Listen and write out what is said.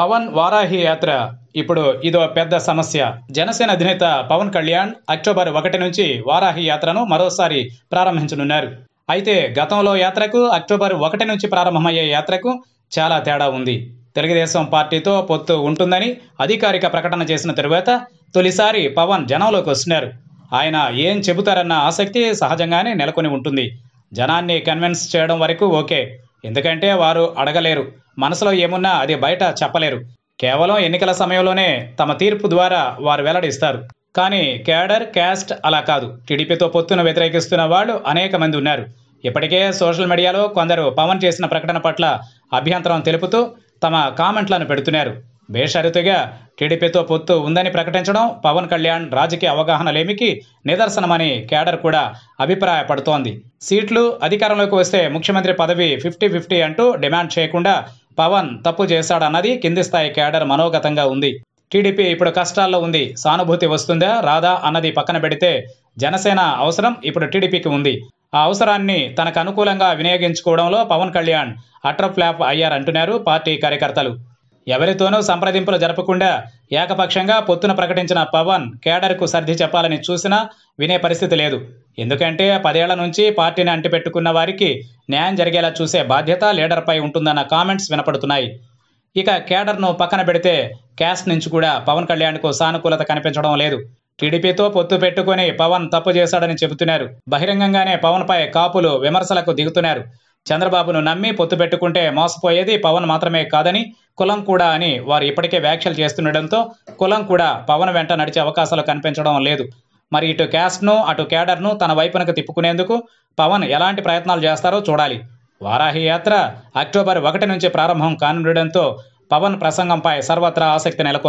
పవన్ వారాహి యాత్ర ఇప్పుడు ఇదో పెద్ద సమస్య జనసేన అధినేత పవన్ కళ్యాణ్ అక్టోబర్ ఒకటి నుంచి వారాహి యాత్రను మరోసారి ప్రారంభించనున్నారు అయితే గతంలో యాత్రకు అక్టోబర్ ఒకటి నుంచి ప్రారంభమయ్యే యాత్రకు చాలా తేడా ఉంది తెలుగుదేశం పార్టీతో పొత్తు ఉంటుందని అధికారిక ప్రకటన చేసిన తరువాత తొలిసారి పవన్ జనంలోకి వస్తున్నారు ఆయన ఏం చెబుతారన్న ఆసక్తి సహజంగానే నెలకొని ఉంటుంది జనాన్ని కన్విన్స్ చేయడం వరకు ఓకే ఎందుకంటే వారు అడగలేరు మనసులో ఏమున్నా అది బయట చెప్పలేరు కేవలం ఎన్నికల సమయంలోనే తమ తీర్పు ద్వారా వారు వెల్లడిస్తారు కానీ కేడర్ క్యాస్ట్ అలా కాదు టీడీపీతో పొత్తును వ్యతిరేకిస్తున్న వాళ్ళు అనేక మంది ఉన్నారు ఇప్పటికే సోషల్ మీడియాలో కొందరు పవన్ చేసిన ప్రకటన పట్ల అభ్యంతరం తెలుపుతూ తమ కామెంట్లను పెడుతున్నారు బేషరతుగా టీడీపీతో పొత్తు ఉందని ప్రకటించడం పవన్ కళ్యాణ్ రాజకీయ అవగాహన లేమికి నిదర్శనమని కేడర్ కూడా అభిప్రాయపడుతోంది సీట్లు అధికారంలోకి వస్తే ముఖ్యమంత్రి పదవి ఫిఫ్టీ ఫిఫ్టీ అంటూ డిమాండ్ చేయకుండా పవన్ తప్పు చేశాడన్నది కింది స్థాయి కేడర్ మనోగతంగా ఉంది టీడీపీ ఇప్పుడు కష్టాల్లో ఉంది సానుభూతి వస్తుందా రాదా అన్నది పక్కన పెడితే జనసేన అవసరం ఇప్పుడు టీడీపీకి ఉంది ఆ అవసరాన్ని తనకు అనుకూలంగా వినియోగించుకోవడంలో పవన్ కళ్యాణ్ అట్రఫ్లాప్ అయ్యారంటున్నారు పార్టీ కార్యకర్తలు ఎవరితోనూ సంప్రదింపులు జరపకుండా ఏకపక్షంగా పొత్తున ప్రకటించిన పవన్ కేడర్కు సర్ది చెప్పాలని చూసినా వినే పరిస్థితి లేదు ఎందుకంటే పదేళ్ల నుంచి పార్టీని అంటిపెట్టుకున్న వారికి న్యాయం జరిగేలా చూసే బాధ్యత లీడర్పై ఉంటుందన్న కామెంట్స్ వినపడుతున్నాయి ఇక కేడర్ను పక్కన పెడితే క్యాస్ట్ నుంచి కూడా పవన్ కళ్యాణ్కు సానుకూలత కనిపించడం లేదు టీడీపీతో పొత్తు పెట్టుకుని పవన్ తప్పు చేశాడని చెబుతున్నారు బహిరంగంగానే పవన్పై కాపులు విమర్శలకు దిగుతున్నారు చంద్రబాబును నమ్మి పొత్తు పెట్టుకుంటే మోసపోయేది పవన్ మాత్రమే కాదని కులం కూడా అని వారు ఇప్పటికే వ్యాఖ్యలు చేస్తుండడంతో కులం కూడా పవన్ వెంట నడిచే అవకాశాలు కనిపించడం లేదు మరి ఇటు క్యాస్ట్ను అటు క్యాడర్ను తన వైపునకు తిప్పుకునేందుకు పవన్ ఎలాంటి ప్రయత్నాలు చేస్తారో చూడాలి వారాహి యాత్ర అక్టోబర్ ఒకటి నుంచి ప్రారంభం కానుండడంతో పవన్ ప్రసంగంపై సర్వత్రా ఆసక్తి నెలకొంది